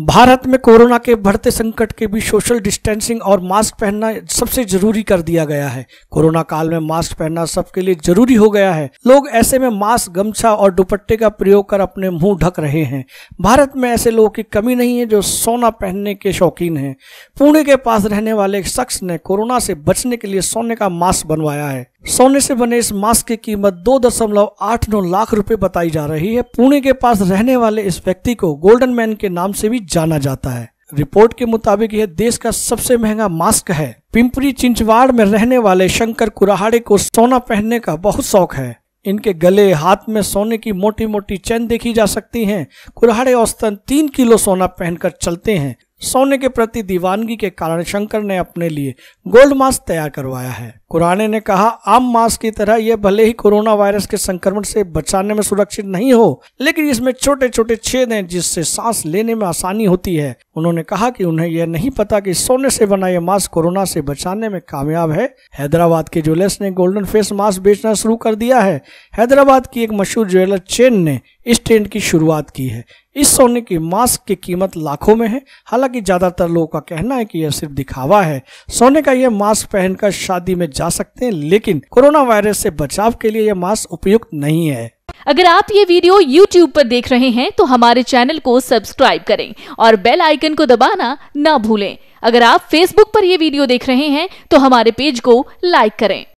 भारत में कोरोना के बढ़ते संकट के बीच सोशल डिस्टेंसिंग और मास्क पहनना सबसे जरूरी कर दिया गया है कोरोना काल में मास्क पहनना सबके लिए जरूरी हो गया है लोग ऐसे में मास्क गमछा और दुपट्टे का प्रयोग कर अपने मुंह ढक रहे हैं भारत में ऐसे लोगों की कमी नहीं है जो सोना पहनने के शौकीन हैं पुणे के पास रहने वाले एक शख्स ने कोरोना से बचने के लिए सोने का मास्क बनवाया है सोने से बने इस मास्क की कीमत दो दशमलव आठ नौ लाख रुपए बताई जा रही है पुणे के पास रहने वाले इस व्यक्ति को गोल्डन मैन के नाम से भी जाना जाता है रिपोर्ट के मुताबिक यह देश का सबसे महंगा मास्क है पिंपरी चिंचवाड़ में रहने वाले शंकर कुराहाड़े को सोना पहनने का बहुत शौक है इनके गले हाथ में सोने की मोटी मोटी चैन देखी जा सकती हैं। कुरहाड़े औस्तन तीन किलो सोना पहनकर चलते हैं सोने के प्रति दीवानगी के कारण शंकर ने अपने लिए गोल्ड मास्क तैयार करवाया है कुराने ने कहा आम मास्क की तरह यह भले ही कोरोना वायरस के संक्रमण से बचाने में सुरक्षित नहीं हो लेकिन इसमें छोटे छोटे छेद हैं जिससे सांस लेने में आसानी होती है उन्होंने कहा कि उन्हें यह नहीं पता कि सोने से बना यह मास्क कोरोना से बचाने में कामयाब है हैदराबाद के ज्वेलर्स ने गोल्डन फेस मास्क बेचना शुरू कर दिया है हैदराबाद की एक मशहूर ज्वेलर चेन ने इस ट्रेंड की शुरुआत की है इस सोने के मास्क की कीमत लाखों में है हालांकि ज्यादातर लोगों का कहना है कि यह सिर्फ दिखावा है सोने का यह मास्क पहनकर शादी में जा सकते हैं लेकिन कोरोना वायरस से बचाव के लिए यह मास्क उपयुक्त नहीं है अगर आप ये वीडियो YouTube पर देख रहे हैं तो हमारे चैनल को सब्सक्राइब करें और बेल आइकन को दबाना ना भूलें अगर आप Facebook पर यह वीडियो देख रहे हैं तो हमारे पेज को लाइक करें